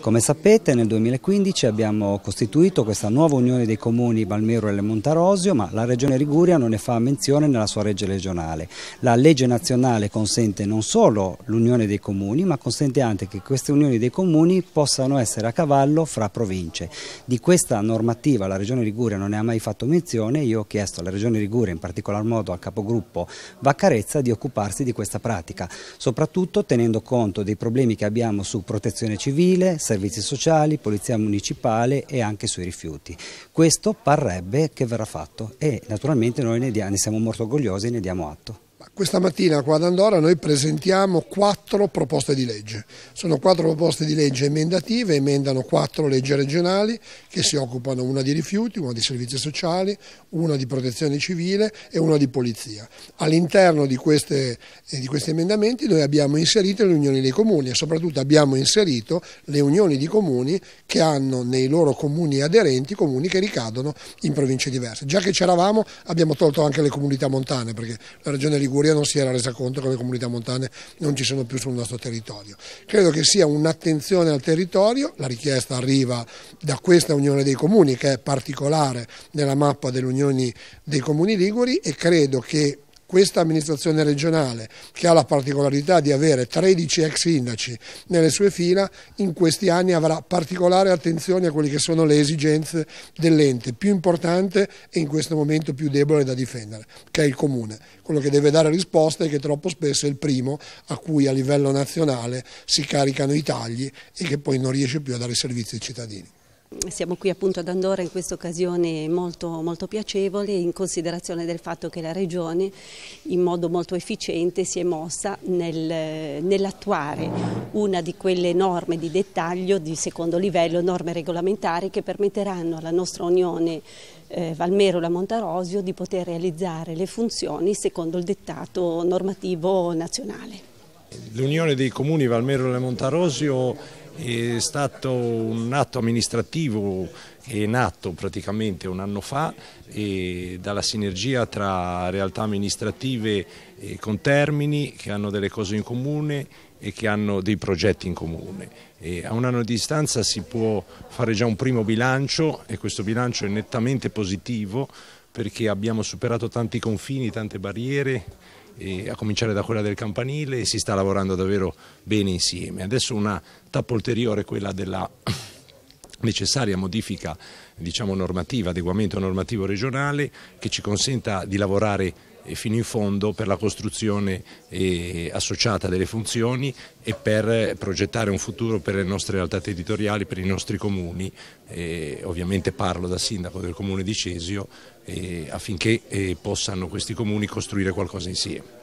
Come sapete nel 2015 abbiamo costituito questa nuova unione dei comuni Balmero e Le Montarosio, ma la regione Liguria non ne fa menzione nella sua legge regionale. La legge nazionale consente non solo l'unione dei comuni, ma consente anche che queste unioni dei comuni possano essere a cavallo fra province. Di questa normativa la regione Liguria non ne ha mai fatto menzione, io ho chiesto alla regione Liguria, in particolar modo al capogruppo Vaccarezza, di occuparsi di questa pratica, soprattutto tenendo conto dei problemi che abbiamo su protezione civile, servizi sociali, polizia municipale e anche sui rifiuti. Questo parrebbe che verrà fatto e naturalmente noi ne, diamo, ne siamo molto orgogliosi e ne diamo atto. Questa mattina qua ad Andorra noi presentiamo quattro proposte di legge. Sono quattro proposte di legge emendative, emendano quattro leggi regionali che si occupano una di rifiuti, una di servizi sociali, una di protezione civile e una di polizia. All'interno di, eh, di, questi emendamenti noi abbiamo inserito le unioni dei comuni e soprattutto abbiamo inserito le unioni di comuni che hanno nei loro comuni aderenti comuni che ricadono in province diverse. Già che c'eravamo abbiamo tolto anche le comunità montane perché la regione Liguria Calabria non si era resa conto che le comunità montane non ci sono più sul nostro territorio. Credo che sia un'attenzione al territorio, la richiesta arriva da questa Unione dei Comuni che è particolare nella mappa dell'Unione dei Comuni Liguri e credo che questa amministrazione regionale che ha la particolarità di avere 13 ex sindaci nelle sue fila in questi anni avrà particolare attenzione a quelle che sono le esigenze dell'ente più importante e in questo momento più debole da difendere che è il comune, quello che deve dare risposta e che troppo spesso è il primo a cui a livello nazionale si caricano i tagli e che poi non riesce più a dare servizi ai cittadini. Siamo qui appunto ad Andorra in questa occasione molto, molto, piacevole in considerazione del fatto che la Regione in modo molto efficiente si è mossa nel, nell'attuare una di quelle norme di dettaglio di secondo livello, norme regolamentari che permetteranno alla nostra Unione eh, Valmero-La Montarosio di poter realizzare le funzioni secondo il dettato normativo nazionale. L'Unione dei Comuni Valmero-La Montarosio è stato un atto amministrativo che è nato praticamente un anno fa e dalla sinergia tra realtà amministrative con termini che hanno delle cose in comune e che hanno dei progetti in comune. E a un anno di distanza si può fare già un primo bilancio e questo bilancio è nettamente positivo perché abbiamo superato tanti confini, tante barriere a cominciare da quella del campanile e si sta lavorando davvero bene insieme. Adesso una tappa ulteriore, è quella della necessaria modifica diciamo, normativa, adeguamento normativo regionale che ci consenta di lavorare fino in fondo per la costruzione eh, associata delle funzioni e per progettare un futuro per le nostre realtà territoriali, per i nostri comuni, ovviamente parlo da sindaco del comune di Cesio, eh, affinché eh, possano questi comuni costruire qualcosa insieme.